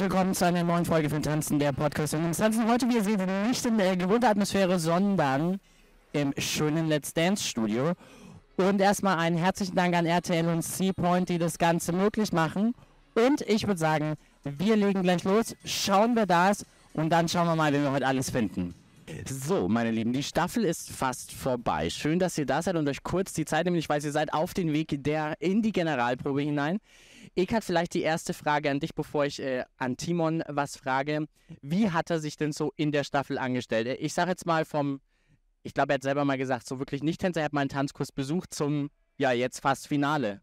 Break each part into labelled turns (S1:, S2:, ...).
S1: herzlich willkommen zu einer neuen Folge von Tanzen, der Podcast von Tanzen. Heute, wie ihr seht, nicht in der gewohnten Atmosphäre, sondern im schönen Let's Dance Studio. Und erstmal einen herzlichen Dank an RTL und Seapoint, die das Ganze möglich machen. Und ich würde sagen, wir legen gleich los, schauen wir das und dann schauen wir mal, wie wir heute alles finden. So, meine Lieben, die Staffel ist fast vorbei. Schön, dass ihr da seid und euch kurz die Zeit nehmt. Ich weiß, ihr seid auf dem Weg der in die Generalprobe hinein. Ich Ekat, vielleicht die erste Frage an dich, bevor ich äh, an Timon was frage. Wie hat er sich denn so in der Staffel angestellt? Äh, ich sage jetzt mal vom, ich glaube, er hat selber mal gesagt, so wirklich nicht Tänzer, er hat mal einen Tanzkurs besucht zum, ja, jetzt fast Finale.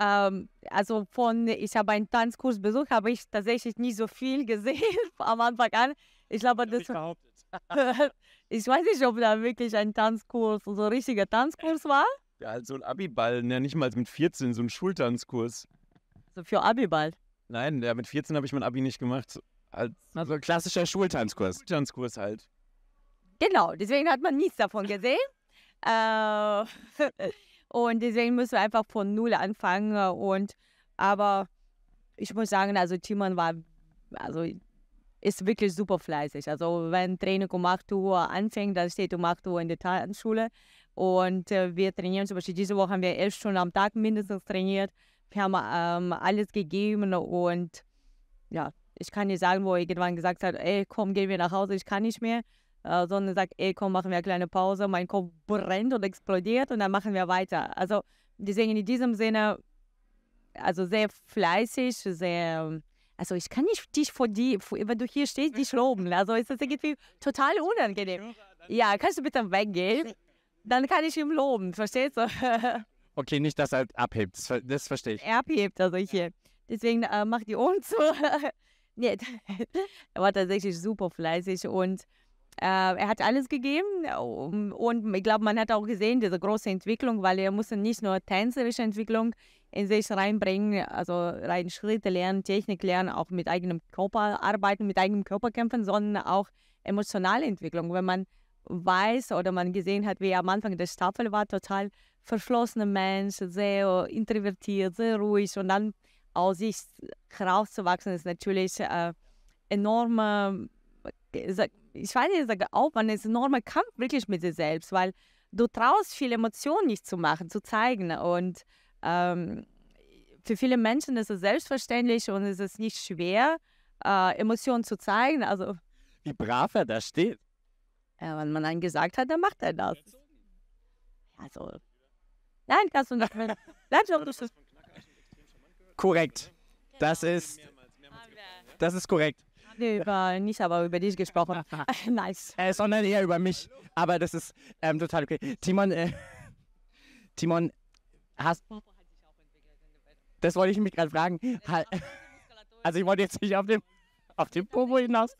S2: Ähm, also von, ich habe einen Tanzkurs besucht, habe ich tatsächlich nicht so viel gesehen am Anfang an. Ich glaube, das... ich weiß nicht, ob da wirklich ein Tanzkurs, so ein richtiger Tanzkurs war.
S3: Ja, halt so ein Abiball, ja, ne, nicht mal mit 14, so ein Schultanzkurs für Abi bald. Nein, ja, mit 14 habe ich mein Abi nicht gemacht. Als halt also klassischer Schultanzkurs. Schultanzkurs halt.
S2: Genau, deswegen hat man nichts davon gesehen. Äh, und deswegen müssen wir einfach von Null anfangen. Und aber ich muss sagen, also Timon war, also ist wirklich super fleißig. Also wenn Training um 8 Uhr anfängt, dann steht um 8 Uhr in der Tanzschule. Und äh, wir trainieren zum Beispiel diese Woche haben wir elf Stunden am Tag mindestens trainiert. Wir haben ähm, alles gegeben und ja, ich kann nicht sagen, wo er irgendwann gesagt hat, ey, komm, gehen wir nach Hause, ich kann nicht mehr. Äh, sondern sagt, ey, komm, machen wir eine kleine Pause, mein Kopf brennt und explodiert und dann machen wir weiter. Also deswegen in diesem Sinne, also sehr fleißig, sehr, also ich kann nicht dich vor dir, wenn du hier stehst, dich loben. Also ist das irgendwie total unangenehm. Ja, kannst du bitte weggehen? Dann kann ich ihm loben, verstehst du?
S1: Okay, nicht, dass er abhebt. Das, das verstehe ich.
S2: Er abhebt, also ich. Ja. Deswegen äh, mach die Ohren zu. er war tatsächlich super fleißig und äh, er hat alles gegeben. Und ich glaube, man hat auch gesehen, diese große Entwicklung, weil er musste nicht nur tänzerische Entwicklung in sich reinbringen, also rein Schritte lernen, Technik lernen, auch mit eigenem Körper arbeiten, mit eigenem Körper kämpfen, sondern auch emotionale Entwicklung. Wenn man weiß oder man gesehen hat, wie er am Anfang der Staffel war, total verschlossener Mensch, sehr introvertiert, sehr ruhig und dann aus sich herauszuwachsen ist natürlich äh, enorme, äh, ich weiß nicht, ich sage auch, man ist enormer Kampf wirklich mit sich selbst, weil du traust viele Emotionen nicht zu machen, zu zeigen und ähm, für viele Menschen ist es selbstverständlich und es ist nicht schwer, äh, Emotionen zu zeigen. Also, Wie brav er da steht. Ja, wenn man einen gesagt hat, dann macht er das. Also Nein, kannst du nicht mehr. Bleib doch du
S1: Korrekt. Das ist. Das ist korrekt.
S2: Nee, über nicht,
S1: aber über dich gesprochen. nice. Äh, sondern eher über mich. Aber das ist ähm, total okay. Timon, äh, Timon, hast. Das wollte ich mich gerade fragen. Also ich wollte jetzt nicht auf dem auf dem Popo hinaus.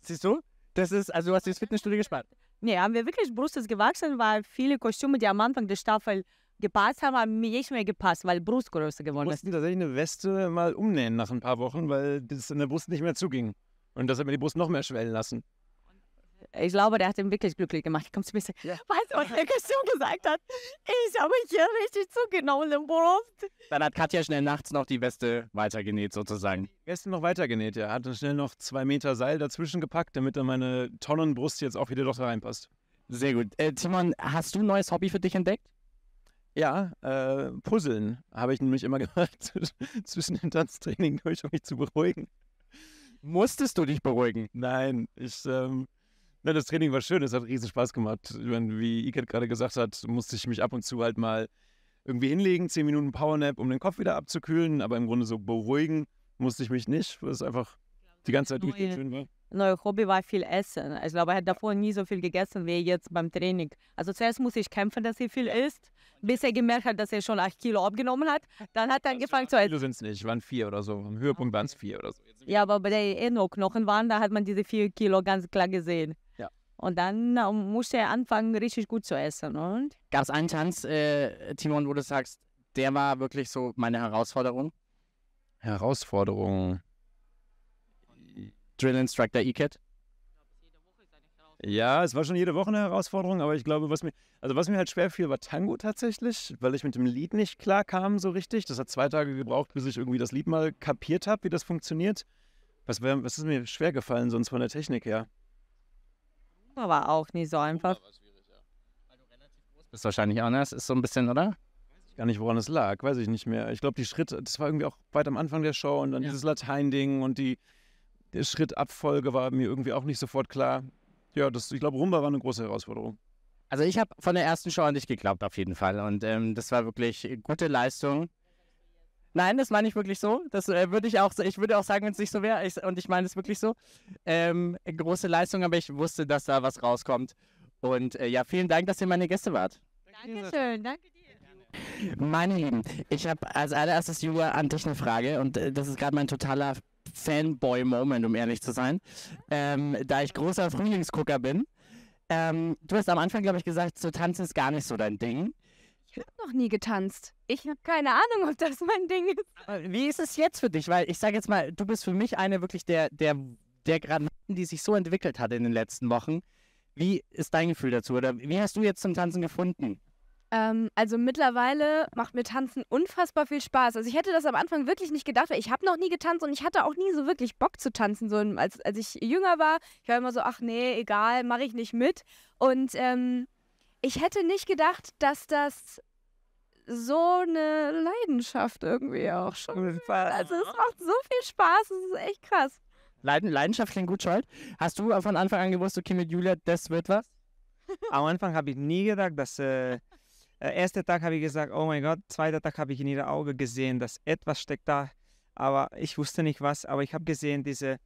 S1: Siehst du? Das ist, also du hast das Fitnessstudio gespart.
S2: Nee, haben wir wirklich Brustes gewachsen, weil viele Kostüme, die am Anfang der Staffel gepasst haben, haben mir nicht mehr gepasst, weil Brustgröße geworden ist. Ich musste
S3: tatsächlich eine Weste mal umnähen nach ein paar Wochen, weil das in der Brust nicht mehr zuging. Und das hat mir die Brust
S2: noch mehr schwellen lassen. Ich glaube, der hat ihn wirklich glücklich gemacht. Ich komme zu mir sagen, yeah. weißt du, was der Christian gesagt hat? Ich habe hier richtig zugenommen im Brust. Dann hat Katja schnell
S3: nachts noch die Weste
S1: weitergenäht, sozusagen.
S3: Die Weste noch weitergenäht, ja. Hat dann schnell noch zwei Meter Seil dazwischen gepackt, damit dann meine Tonnenbrust jetzt auch wieder doch reinpasst. Sehr gut. Äh, Timon, hast du
S1: ein neues Hobby für dich entdeckt?
S3: Ja, äh, Puzzeln habe ich nämlich immer gemacht zwischen dem Tanztraining durch, um mich zu beruhigen. Musstest du dich beruhigen? Nein, ich, ähm, nein, das Training war schön, es hat riesen Spaß gemacht. Meine, wie Iket gerade gesagt hat, musste ich mich ab und zu halt mal irgendwie hinlegen, zehn Minuten Powernap, um den Kopf wieder abzukühlen, aber im Grunde so beruhigen musste ich mich nicht, weil es einfach die ganze Zeit durchgehend schön war
S2: neues Hobby war viel Essen. Also, ich glaube, er hat davor nie so viel gegessen wie jetzt beim Training. Also zuerst muss ich kämpfen, dass er viel isst, bis er gemerkt hat, dass er schon 8 Kilo abgenommen hat. Dann hat er angefangen genau. zu essen.
S3: Kilo sind es nicht, waren vier oder so. Am Höhepunkt waren es vier oder so.
S2: Ja, aber bei der eh nur Knochen waren, da hat man diese vier Kilo ganz klar gesehen. Ja. Und dann musste er anfangen, richtig gut zu essen.
S1: Gab es einen Tanz, äh, Timon, wo du sagst, der war wirklich so meine Herausforderung?
S3: Herausforderung. Drill Instructor ECAT? Ja, es war schon jede Woche eine Herausforderung, aber ich glaube, was mir, also was mir halt schwer fiel, war Tango tatsächlich, weil ich mit dem Lied nicht klar kam so richtig. Das hat zwei Tage gebraucht, bis ich irgendwie das Lied mal kapiert habe, wie das funktioniert. Was, wär, was ist mir schwer gefallen sonst von der Technik her?
S2: Aber auch nie so einfach.
S3: Ist wahrscheinlich anders, ist so ein bisschen, oder? gar nicht, woran es lag, weiß ich nicht mehr. Ich glaube, die Schritte, das war irgendwie auch weit am Anfang der Show und dann ja. dieses Latein-Ding und die, der Schrittabfolge war mir irgendwie auch nicht sofort klar. Ja, das, ich glaube, Rumba war eine große Herausforderung. Also ich habe von der ersten
S1: Show an dich geglaubt, auf jeden Fall. Und ähm, das war wirklich gute Leistung. Nein, das meine ich wirklich so. Das äh, würde ich auch, ich würde auch sagen, wenn es nicht so wäre. und ich meine es wirklich so. Ähm, große Leistung, aber ich wusste, dass da was rauskommt. Und äh, ja, vielen Dank, dass ihr meine Gäste wart.
S2: Dankeschön, danke dir.
S1: Meine Lieben, ich habe als allererstes Jura an dich eine Frage und äh, das ist gerade mein totaler Fanboy-Moment, um ehrlich zu sein, ähm, da ich großer Frühlingsgucker bin. Ähm, du hast am Anfang, glaube ich, gesagt, so tanzen ist gar nicht so dein Ding.
S4: Ich habe noch nie getanzt. Ich habe keine Ahnung, ob das mein Ding
S1: ist. wie ist es jetzt für dich? Weil ich sage jetzt mal, du bist für mich eine wirklich der, der, der Granaten, die sich so entwickelt hat in den letzten Wochen. Wie ist dein Gefühl dazu? Oder wie hast du jetzt zum Tanzen gefunden?
S4: Ähm, also mittlerweile macht mir Tanzen unfassbar viel Spaß. Also ich hätte das am Anfang wirklich nicht gedacht, weil ich habe noch nie getanzt und ich hatte auch nie so wirklich Bock zu tanzen. So als, als ich jünger war, ich war immer so, ach nee, egal, mache ich nicht mit. Und ähm, ich hätte nicht gedacht, dass das so eine Leidenschaft irgendwie auch
S1: schon. Also es
S4: macht so viel Spaß, es ist echt krass.
S1: Leidenschaft klingt gut, Scholt. Hast du von Anfang an gewusst, okay, mit Julia, das wird was? Am Anfang habe ich nie gedacht, dass
S5: äh, äh, erster Tag habe ich gesagt, oh mein Gott, zweiter Tag habe ich in ihrer Auge gesehen, dass etwas steckt da, aber ich wusste nicht was, aber ich habe gesehen, diese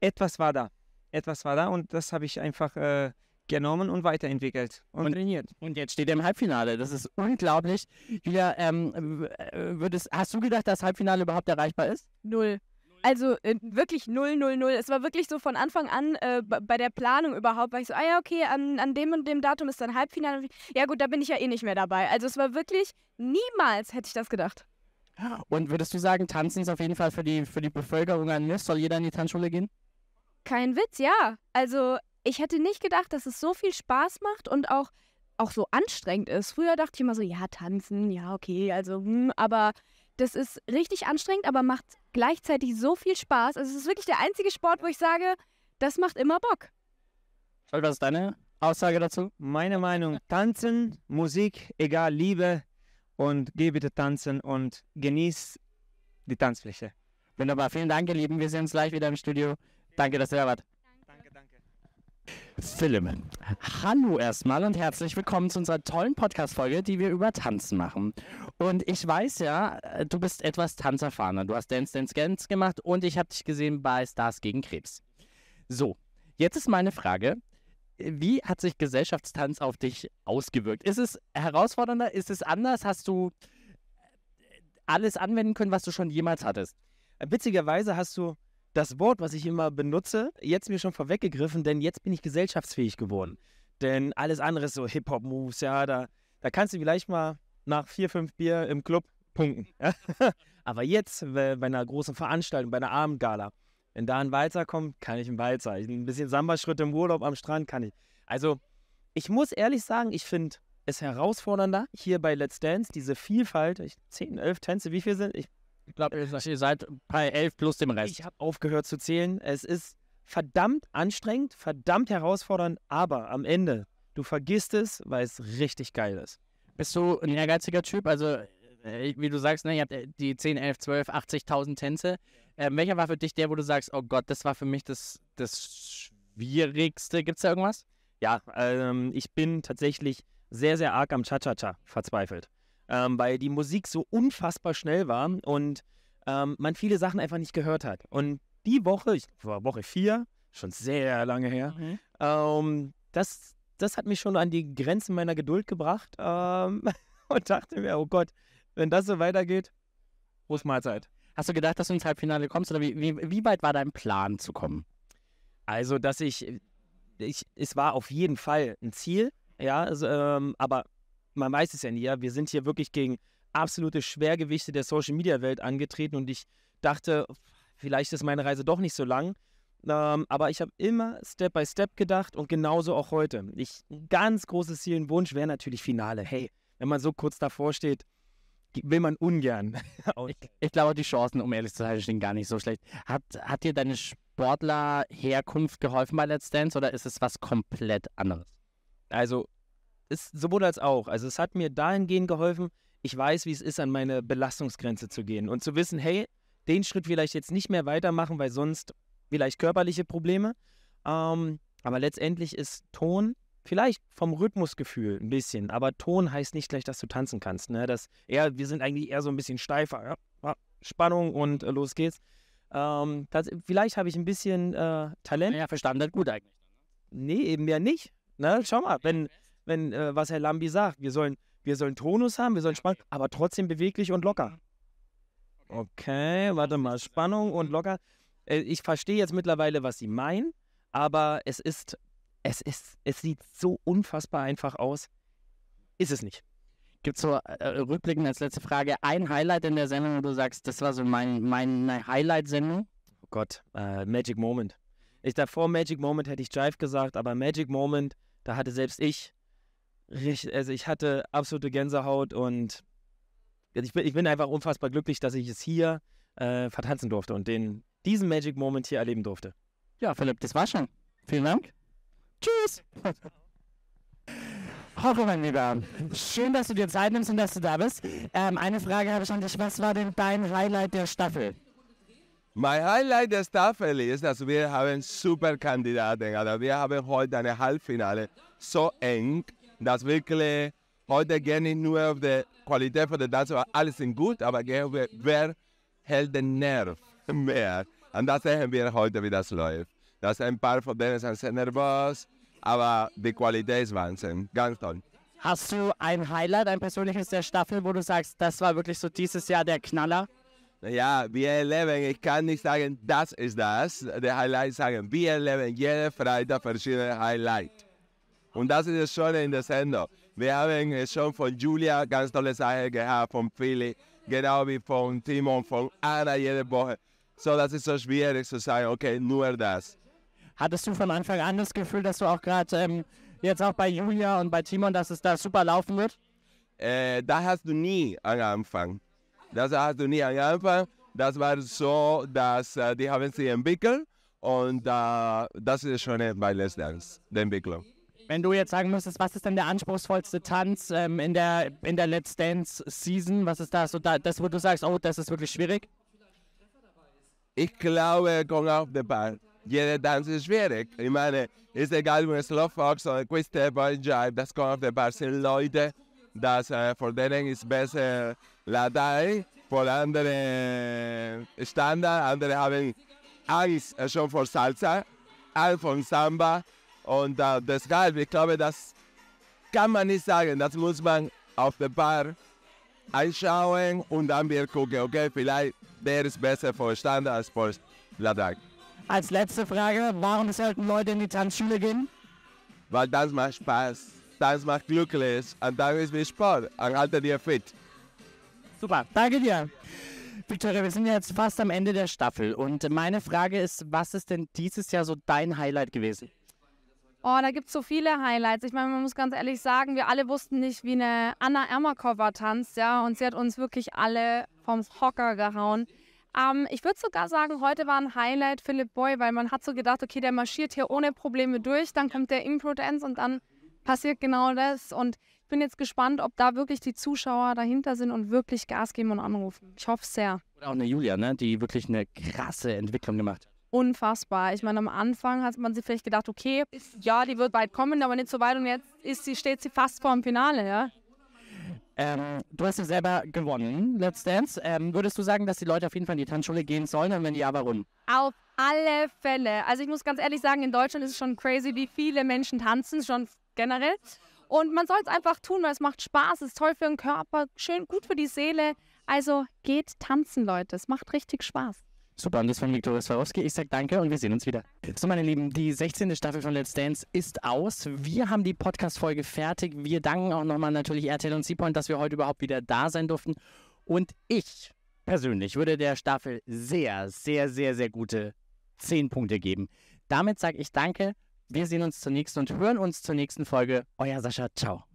S5: etwas war da, etwas war da und das habe ich einfach äh, genommen und weiterentwickelt und, und, trainiert. Und jetzt
S1: steht er im Halbfinale. Das ist unglaublich. Julia, ähm, äh, würdest, hast du gedacht, dass Halbfinale überhaupt erreichbar ist?
S4: Null also äh, wirklich 000. Es war wirklich so von Anfang an äh, bei der Planung überhaupt, war ich so, ah ja, okay, an, an dem und dem Datum ist dann Halbfinale. Ja gut, da bin ich ja eh nicht mehr dabei. Also es war wirklich, niemals hätte ich das gedacht.
S1: Und würdest du sagen, Tanzen ist auf jeden Fall für die, für die Bevölkerung ein Mist? Soll jeder in die Tanzschule gehen?
S4: Kein Witz, ja. Also ich hätte nicht gedacht, dass es so viel Spaß macht und auch, auch so anstrengend ist. Früher dachte ich immer so, ja, tanzen, ja, okay, also, hm, aber das ist richtig anstrengend, aber macht gleichzeitig so viel Spaß. Also es ist wirklich der einzige Sport, wo ich sage, das macht immer Bock.
S5: Was ist deine Aussage dazu? Meine Meinung, tanzen, Musik, egal, Liebe und geh bitte tanzen und genieß
S1: die Tanzfläche. Wunderbar, vielen Dank, ihr Lieben. Wir sehen uns gleich wieder im Studio. Danke, dass ihr da wart. Danke, danke. Philemon. Hallo erstmal und herzlich willkommen zu unserer tollen Podcast-Folge, die wir über Tanzen machen. Und ich weiß ja, äh, du bist etwas Tanzerfahrener. Du hast Dance Dance Dance gemacht und ich habe dich gesehen bei Stars gegen Krebs. So, jetzt ist meine Frage. Wie hat sich Gesellschaftstanz auf dich ausgewirkt? Ist es herausfordernder? Ist es anders? Hast du äh, alles anwenden können, was du
S5: schon jemals hattest? Äh, witzigerweise hast du das Wort, was ich immer benutze, jetzt mir schon vorweggegriffen, denn jetzt bin ich gesellschaftsfähig geworden. Denn alles andere ist so Hip-Hop-Moves, ja, da, da kannst du vielleicht mal nach vier, fünf Bier im Club punkten. Aber jetzt bei einer großen Veranstaltung, bei einer Abendgala, wenn da ein Walzer kommt, kann ich einen Walzer. Ein bisschen Samba-Schritte im Urlaub am Strand kann ich. Also, ich muss ehrlich sagen, ich finde es herausfordernder hier bei Let's Dance, diese Vielfalt. Ich, 10, 11 Tänze, wie viel sind? Ich glaube, ihr seid bei elf plus dem Rest. Ich habe aufgehört zu zählen. Es ist verdammt anstrengend, verdammt herausfordernd, aber am Ende, du vergisst es, weil es richtig
S1: geil ist. Bist du ein ehrgeiziger Typ? Also, äh, wie du sagst, ne, ihr habt äh, die 10, 11, 12, 80.000 Tänze. Ähm, welcher war für dich der, wo du sagst, oh Gott, das war für mich das, das Schwierigste? Gibt es da irgendwas? Ja, ähm, ich bin tatsächlich sehr, sehr
S5: arg am Cha-Cha-Cha verzweifelt, ähm, weil die Musik so unfassbar schnell war und ähm, man viele Sachen einfach nicht gehört hat. Und die Woche, ich war Woche 4, schon sehr lange her, mhm. Ähm, das, das hat mich schon an die Grenzen meiner Geduld gebracht
S1: ähm, und dachte mir, oh Gott, wenn das so weitergeht, Prost Mahlzeit. Hast du gedacht, dass du ins Halbfinale kommst oder wie, wie, wie weit war dein Plan zu kommen? Also, dass ich, ich, es war auf jeden Fall ein Ziel, ja, also, ähm, aber
S5: man weiß es ja nie, ja, wir sind hier wirklich gegen absolute Schwergewichte der Social-Media-Welt angetreten und ich dachte, vielleicht ist meine Reise doch nicht so lang. Ähm, aber ich habe immer Step by Step gedacht und genauso auch heute. Ich, ein ganz großes Ziel und Wunsch wäre natürlich
S1: Finale. Hey, wenn man so kurz davor steht, will man ungern. ich, ich glaube, die Chancen, um ehrlich zu sein, stehen gar nicht so schlecht. Hat, hat dir deine Sportlerherkunft geholfen bei Let's Dance oder ist es was komplett anderes? Also, ist sowohl als auch.
S5: Also, es hat mir dahingehend geholfen, ich weiß, wie es ist, an meine Belastungsgrenze zu gehen und zu wissen, hey, den Schritt vielleicht jetzt nicht mehr weitermachen, weil sonst vielleicht körperliche Probleme. Ähm, aber letztendlich ist Ton vielleicht vom Rhythmusgefühl ein bisschen, aber Ton heißt nicht gleich, dass du tanzen kannst. Ne? Das eher, wir sind eigentlich eher so ein bisschen steifer. Ja? Spannung und äh, los geht's. Ähm, das, vielleicht habe ich ein bisschen äh, Talent. Ja, verstanden, das gut eigentlich. Ne? Nee, eben ja nicht. Ne? Schau mal, wenn, wenn äh, was Herr Lambi sagt, wir sollen, wir sollen Tonus haben, wir sollen Spannung, aber trotzdem beweglich und locker. Mhm. Okay, warte mal, Spannung und mhm. locker. Äh, ich verstehe jetzt mittlerweile, was sie meinen,
S1: aber es ist, es ist, es sieht so unfassbar einfach aus. Ist es nicht. Gibt es so äh, äh, rückblickend als letzte Frage ein Highlight in der Sendung, wo du sagst, das war so mein, meine Highlight-Sendung? Oh Gott, äh, Magic Moment. Ich davor Magic
S5: Moment hätte ich Jive gesagt, aber Magic Moment, da hatte selbst ich, also ich hatte absolute Gänsehaut und ich bin, ich bin einfach unfassbar glücklich, dass ich es hier äh, vertanzen durfte und den diesen Magic Moment hier erleben durfte. Ja, Philipp, das war's schon.
S1: Vielen Dank. Tschüss. Hoche, mein Lieber. Schön, dass du dir Zeit nimmst und dass du da bist. Ähm, eine Frage habe ich an dich. Was war denn dein Highlight
S6: der Staffel? Mein Highlight der Staffel ist, dass wir haben super Kandidaten. Also wir haben heute eine Halbfinale so eng, dass wirklich heute gehe nicht nur auf die Qualität von der Tanz, alles sind gut, aber wer hält den Nerv. mehr. Und das sehen wir heute, wie das läuft. Dass ein paar von denen sind sehr nervös, aber die Qualität ist Wahnsinn. Ganz toll. Hast du
S1: ein Highlight, ein persönliches der Staffel, wo du sagst, das war wirklich so dieses Jahr der Knaller?
S6: Ja, wir erleben, ich kann nicht sagen, das ist das. Der Highlight sagen, wir erleben jeden Freitag verschiedene Highlights. Und das ist das Schöne in der Sendung. Wir haben schon von Julia ganz tolle Sachen gehabt, von Philly, genau wie von Timon, von Anna jede Woche. So, das ist so schwierig zu sagen, okay, nur das. Hattest du
S1: von Anfang an das Gefühl, dass du auch gerade ähm, jetzt auch bei Julia und bei Timon, dass es da super laufen
S6: wird? Äh, da hast du nie am Anfang. Das hast du nie am Anfang. Das war so, dass äh, die haben sich entwickelt und äh, das ist schon bei Let's Dance, die Entwicklung.
S1: Wenn du jetzt sagen müsstest, was ist denn der anspruchsvollste Tanz ähm, in, der, in der Let's Dance Season? Was ist da so da, das, wo du sagst, oh, das ist wirklich schwierig?
S6: Ich glaube, kommt auf den Ball. Jeder Tanz ist schwierig. Ich meine, ist egal, ob es Fox oder Quickstep oder Jive, das kommt auf den Ball. sind Leute, dass, äh, von denen ist besser Latein, für andere äh, Standard. Andere haben Angst äh, schon vor Salsa, Angst von Samba. Und äh, deshalb, ich glaube, das kann man nicht sagen. Das muss man auf den Ball einschauen und dann wir gucken, okay, vielleicht der ist besser verstanden als für Ladak. Als letzte Frage, warum sollten Leute in die Tanzschule gehen? Weil Tanz macht Spaß, Tanz macht glücklich und dann ist wie Sport und halte dir fit. Super, danke dir. Victoria, wir
S1: sind jetzt fast am Ende der Staffel und meine Frage ist, was ist denn dieses Jahr so dein Highlight gewesen?
S7: Oh, da gibt es so viele Highlights. Ich meine, man muss ganz ehrlich sagen, wir alle wussten nicht, wie eine Anna Ermakova tanzt, ja. Und sie hat uns wirklich alle vom Hocker gehauen. Ähm, ich würde sogar sagen, heute war ein Highlight Philipp Boy, weil man hat so gedacht, okay, der marschiert hier ohne Probleme durch, dann kommt der Impro-Dance und dann passiert genau das. Und ich bin jetzt gespannt, ob da wirklich die Zuschauer dahinter sind und wirklich Gas geben und anrufen. Ich hoffe sehr.
S1: Oder auch eine Julia, ne? die wirklich eine krasse Entwicklung gemacht hat
S7: unfassbar. Ich meine, am Anfang hat man sich vielleicht gedacht, okay, ja, die wird weit kommen, aber nicht so weit. Und jetzt ist sie, steht sie fast vor dem Finale, ja.
S1: Ähm, du hast ja selber gewonnen, Let's Dance. Ähm, würdest du sagen, dass die Leute auf jeden Fall in die Tanzschule gehen sollen und wenn ja, warum?
S7: Auf alle Fälle. Also ich muss ganz ehrlich sagen, in Deutschland ist es schon crazy, wie viele Menschen tanzen, schon generell. Und man soll es einfach tun, weil es macht Spaß, es ist toll für den Körper, schön gut für die Seele. Also geht tanzen, Leute. Es macht richtig Spaß.
S1: Super, und das von Viktor Swarovski. Ich sage danke und wir sehen uns wieder. So, meine Lieben, die 16. Staffel von Let's Dance ist aus. Wir haben die Podcast-Folge fertig. Wir danken auch nochmal natürlich RTL und Seapoint, dass wir heute überhaupt wieder da sein durften. Und ich persönlich würde der Staffel sehr, sehr, sehr, sehr gute 10 Punkte geben. Damit sage ich danke. Wir sehen uns zur nächsten und hören uns zur nächsten Folge. Euer Sascha. Ciao.